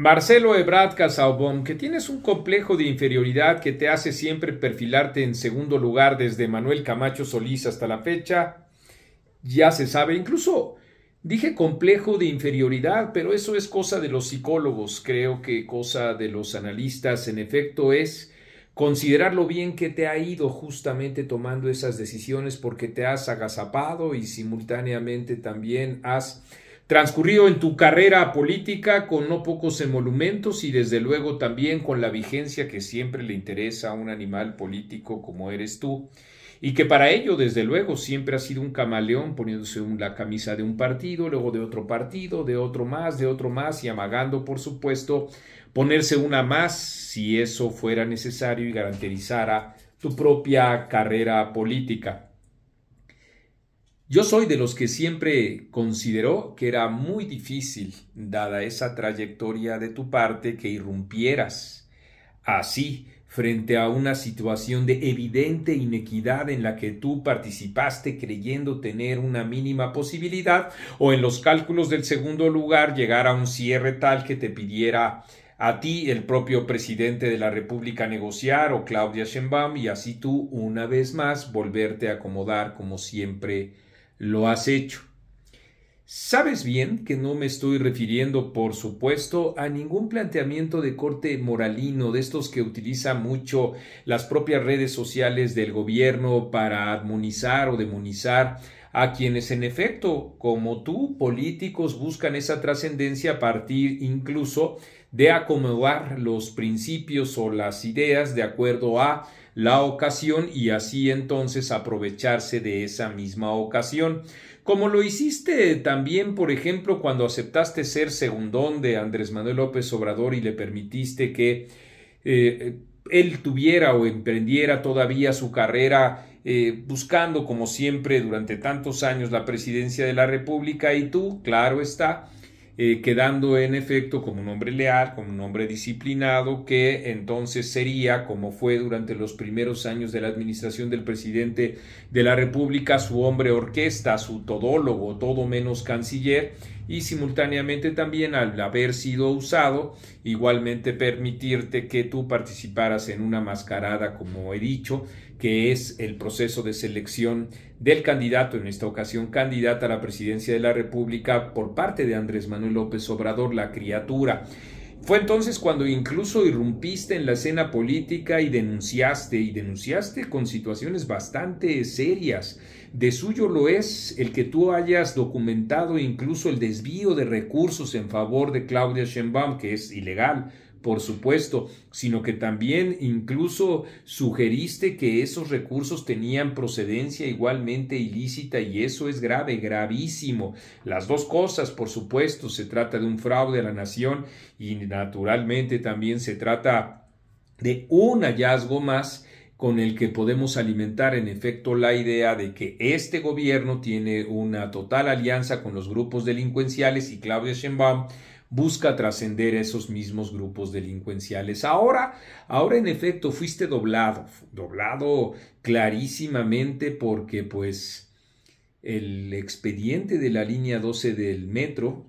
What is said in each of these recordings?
Marcelo Ebrard Casaubon, que tienes un complejo de inferioridad que te hace siempre perfilarte en segundo lugar desde Manuel Camacho Solís hasta la fecha, ya se sabe, incluso dije complejo de inferioridad, pero eso es cosa de los psicólogos, creo que cosa de los analistas, en efecto es considerar lo bien que te ha ido justamente tomando esas decisiones porque te has agazapado y simultáneamente también has transcurrido en tu carrera política con no pocos emolumentos y desde luego también con la vigencia que siempre le interesa a un animal político como eres tú, y que para ello desde luego siempre ha sido un camaleón poniéndose la camisa de un partido, luego de otro partido, de otro más, de otro más y amagando por supuesto ponerse una más si eso fuera necesario y garantizara tu propia carrera política. Yo soy de los que siempre consideró que era muy difícil, dada esa trayectoria de tu parte, que irrumpieras así frente a una situación de evidente inequidad en la que tú participaste creyendo tener una mínima posibilidad o en los cálculos del segundo lugar llegar a un cierre tal que te pidiera a ti el propio presidente de la República negociar o Claudia Sheinbaum y así tú una vez más volverte a acomodar como siempre lo has hecho. Sabes bien que no me estoy refiriendo, por supuesto, a ningún planteamiento de corte moralino, de estos que utiliza mucho las propias redes sociales del gobierno para admonizar o demonizar a quienes en efecto, como tú, políticos, buscan esa trascendencia a partir incluso de acomodar los principios o las ideas de acuerdo a la ocasión y así entonces aprovecharse de esa misma ocasión. Como lo hiciste también, por ejemplo, cuando aceptaste ser segundón de Andrés Manuel López Obrador y le permitiste que eh, eh, él tuviera o emprendiera todavía su carrera eh, buscando, como siempre, durante tantos años la presidencia de la República y tú, claro está, eh, quedando en efecto como un hombre leal, como un hombre disciplinado, que entonces sería, como fue durante los primeros años de la administración del presidente de la República, su hombre orquesta, su todólogo, todo menos canciller, y simultáneamente también al haber sido usado, igualmente permitirte que tú participaras en una mascarada, como he dicho, que es el proceso de selección del candidato, en esta ocasión candidata a la presidencia de la República por parte de Andrés Manuel López Obrador, la criatura. Fue entonces cuando incluso irrumpiste en la escena política y denunciaste, y denunciaste con situaciones bastante serias. De suyo lo es el que tú hayas documentado incluso el desvío de recursos en favor de Claudia Sheinbaum, que es ilegal, por supuesto, sino que también incluso sugeriste que esos recursos tenían procedencia igualmente ilícita y eso es grave, gravísimo. Las dos cosas, por supuesto, se trata de un fraude a la nación y naturalmente también se trata de un hallazgo más con el que podemos alimentar en efecto la idea de que este gobierno tiene una total alianza con los grupos delincuenciales y Claudia Sheinbaum busca trascender esos mismos grupos delincuenciales. Ahora, ahora en efecto fuiste doblado, doblado clarísimamente porque pues el expediente de la línea 12 del metro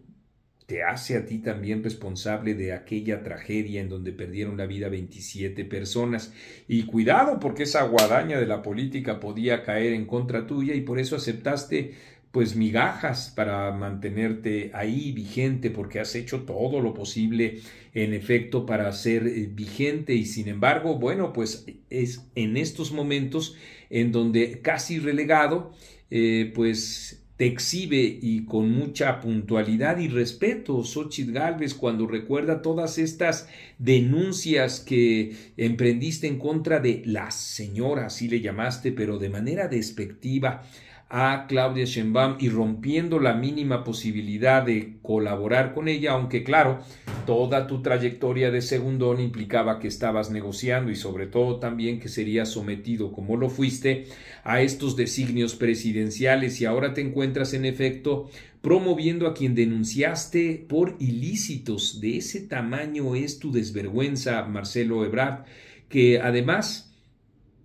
te hace a ti también responsable de aquella tragedia en donde perdieron la vida 27 personas. Y cuidado, porque esa guadaña de la política podía caer en contra tuya y por eso aceptaste pues migajas para mantenerte ahí vigente porque has hecho todo lo posible en efecto para ser eh, vigente y sin embargo, bueno, pues es en estos momentos en donde casi relegado, eh, pues te exhibe y con mucha puntualidad y respeto Xochitl Galvez cuando recuerda todas estas denuncias que emprendiste en contra de la señora así le llamaste, pero de manera despectiva a Claudia Sheinbaum y rompiendo la mínima posibilidad de colaborar con ella, aunque claro, toda tu trayectoria de segundón implicaba que estabas negociando y sobre todo también que serías sometido, como lo fuiste, a estos designios presidenciales y ahora te encuentras en efecto promoviendo a quien denunciaste por ilícitos. De ese tamaño es tu desvergüenza, Marcelo Ebrard, que además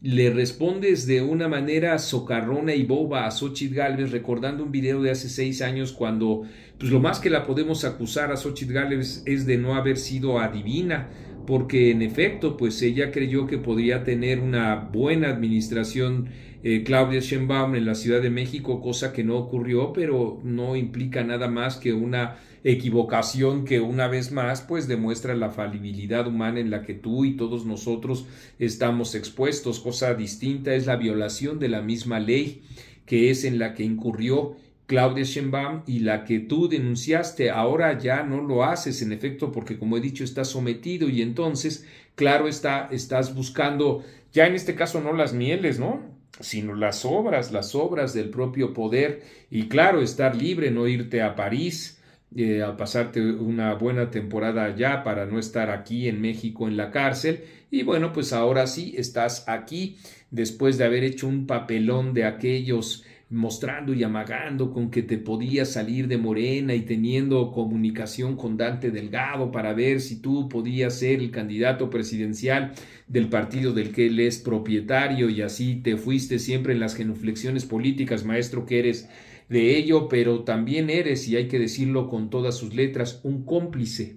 le respondes de una manera socarrona y boba a Xochitl Galvez, recordando un video de hace seis años cuando, pues lo más que la podemos acusar a Xochitl Galvez es de no haber sido adivina, porque en efecto, pues ella creyó que podría tener una buena administración eh, Claudia Sheinbaum en la Ciudad de México, cosa que no ocurrió, pero no implica nada más que una equivocación que una vez más pues demuestra la falibilidad humana en la que tú y todos nosotros estamos expuestos. Cosa distinta es la violación de la misma ley que es en la que incurrió Claudia Sheinbaum y la que tú denunciaste ahora ya no lo haces, en efecto, porque como he dicho, estás sometido y entonces, claro, está, estás buscando, ya en este caso no las mieles, ¿no? sino las obras, las obras del propio poder y claro, estar libre, no irte a París, eh, a pasarte una buena temporada allá para no estar aquí en México en la cárcel. Y bueno, pues ahora sí estás aquí después de haber hecho un papelón de aquellos mostrando y amagando con que te podías salir de Morena y teniendo comunicación con Dante Delgado para ver si tú podías ser el candidato presidencial del partido del que él es propietario y así te fuiste siempre en las genuflexiones políticas, maestro, que eres de ello, pero también eres, y hay que decirlo con todas sus letras, un cómplice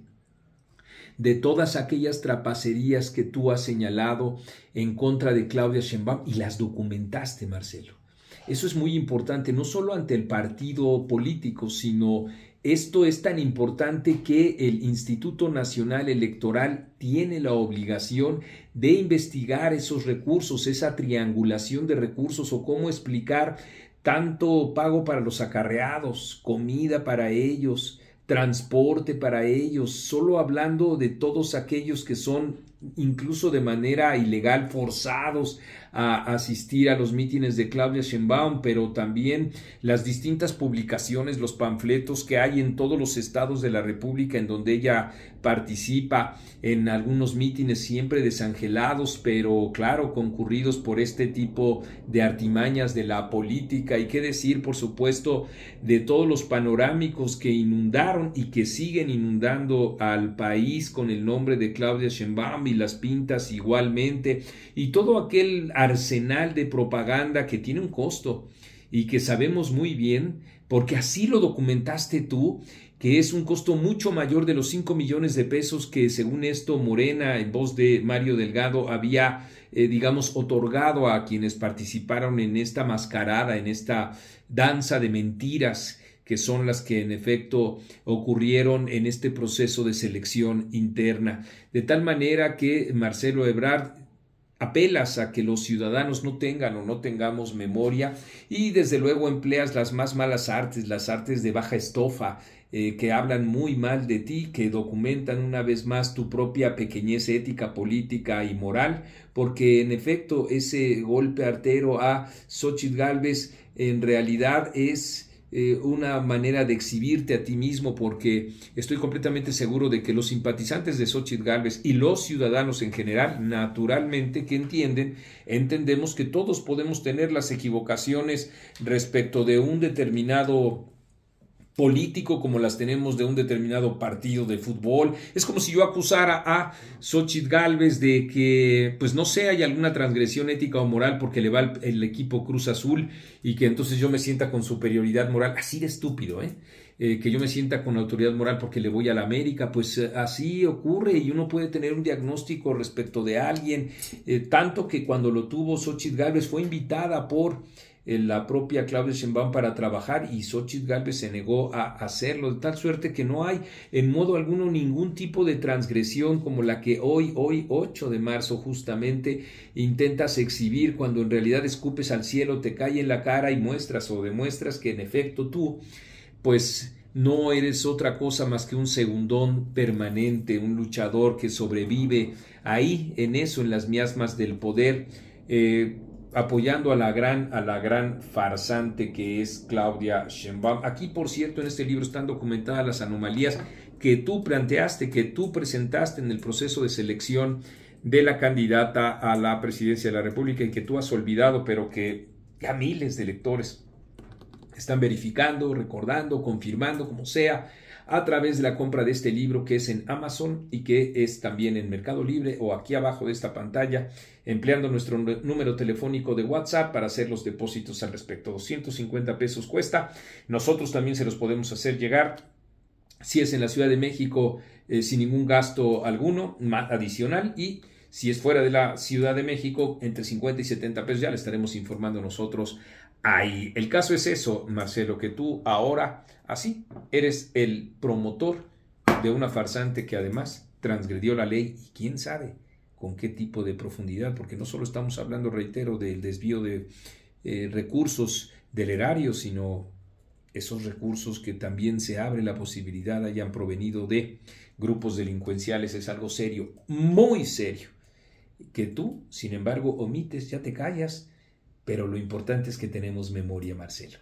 de todas aquellas trapacerías que tú has señalado en contra de Claudia Sheinbaum y las documentaste, Marcelo. Eso es muy importante, no solo ante el partido político, sino esto es tan importante que el Instituto Nacional Electoral tiene la obligación de investigar esos recursos, esa triangulación de recursos o cómo explicar tanto pago para los acarreados, comida para ellos, transporte para ellos, solo hablando de todos aquellos que son incluso de manera ilegal forzados a asistir a los mítines de Claudia Sheinbaum, pero también las distintas publicaciones, los panfletos que hay en todos los estados de la República en donde ella participa en algunos mítines siempre desangelados, pero claro, concurridos por este tipo de artimañas de la política y qué decir, por supuesto, de todos los panorámicos que inundaron y que siguen inundando al país con el nombre de Claudia Sheinbaum y las pintas igualmente y todo aquel arsenal de propaganda que tiene un costo y que sabemos muy bien, porque así lo documentaste tú, que es un costo mucho mayor de los 5 millones de pesos que según esto Morena, en voz de Mario Delgado, había, eh, digamos, otorgado a quienes participaron en esta mascarada, en esta danza de mentiras que son las que en efecto ocurrieron en este proceso de selección interna. De tal manera que Marcelo Ebrard apelas a que los ciudadanos no tengan o no tengamos memoria y desde luego empleas las más malas artes, las artes de baja estofa, eh, que hablan muy mal de ti, que documentan una vez más tu propia pequeñez ética, política y moral, porque en efecto ese golpe artero a Xochitl Galvez en realidad es eh, una manera de exhibirte a ti mismo porque estoy completamente seguro de que los simpatizantes de Xochitl Gálvez y los ciudadanos en general, naturalmente que entienden, entendemos que todos podemos tener las equivocaciones respecto de un determinado político como las tenemos de un determinado partido de fútbol. Es como si yo acusara a Xochitl Galvez de que, pues no sé, hay alguna transgresión ética o moral porque le va el, equipo Cruz Azul y que entonces yo me sienta con superioridad moral. Así de estúpido, ¿eh? eh que yo me sienta con autoridad moral porque le voy a la América, pues eh, así ocurre y uno puede tener un diagnóstico respecto de alguien, eh, tanto que cuando lo tuvo Xochitl Galvez fue invitada por la propia Claudia Sheinbaum para trabajar y Xochitl Galvez se negó a hacerlo, de tal suerte que no hay en modo alguno ningún tipo de transgresión como la que hoy, hoy 8 de marzo justamente intentas exhibir cuando en realidad escupes al cielo, te cae en la cara y muestras o demuestras que en efecto tú pues no eres otra cosa más que un segundón permanente, un luchador que sobrevive ahí en eso, en las miasmas del poder. Eh, apoyando a la gran, a la gran farsante que es Claudia Sheinbaum. Aquí, por cierto, en este libro están documentadas las anomalías que tú planteaste, que tú presentaste en el proceso de selección de la candidata a la presidencia de la República y que tú has olvidado, pero que a miles de lectores están verificando, recordando, confirmando, como sea, a través de la compra de este libro que es en Amazon y que es también en Mercado Libre o aquí abajo de esta pantalla, empleando nuestro número telefónico de WhatsApp para hacer los depósitos al respecto. 250 pesos cuesta. Nosotros también se los podemos hacer llegar. Si es en la Ciudad de México, eh, sin ningún gasto alguno más adicional y si es fuera de la Ciudad de México, entre 50 y 70 pesos, ya le estaremos informando nosotros el caso es eso, Marcelo, que tú ahora, así, eres el promotor de una farsante que además transgredió la ley y quién sabe con qué tipo de profundidad, porque no solo estamos hablando, reitero, del desvío de eh, recursos del erario, sino esos recursos que también se abre la posibilidad hayan provenido de grupos delincuenciales, es algo serio, muy serio, que tú, sin embargo, omites, ya te callas, pero lo importante es que tenemos memoria, Marcelo.